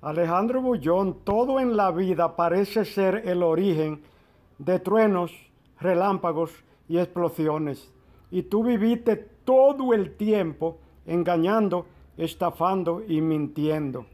Alejandro Bullón, todo en la vida parece ser el origen de truenos, relámpagos y explosiones. Y tú viviste todo el tiempo engañando, estafando y mintiendo.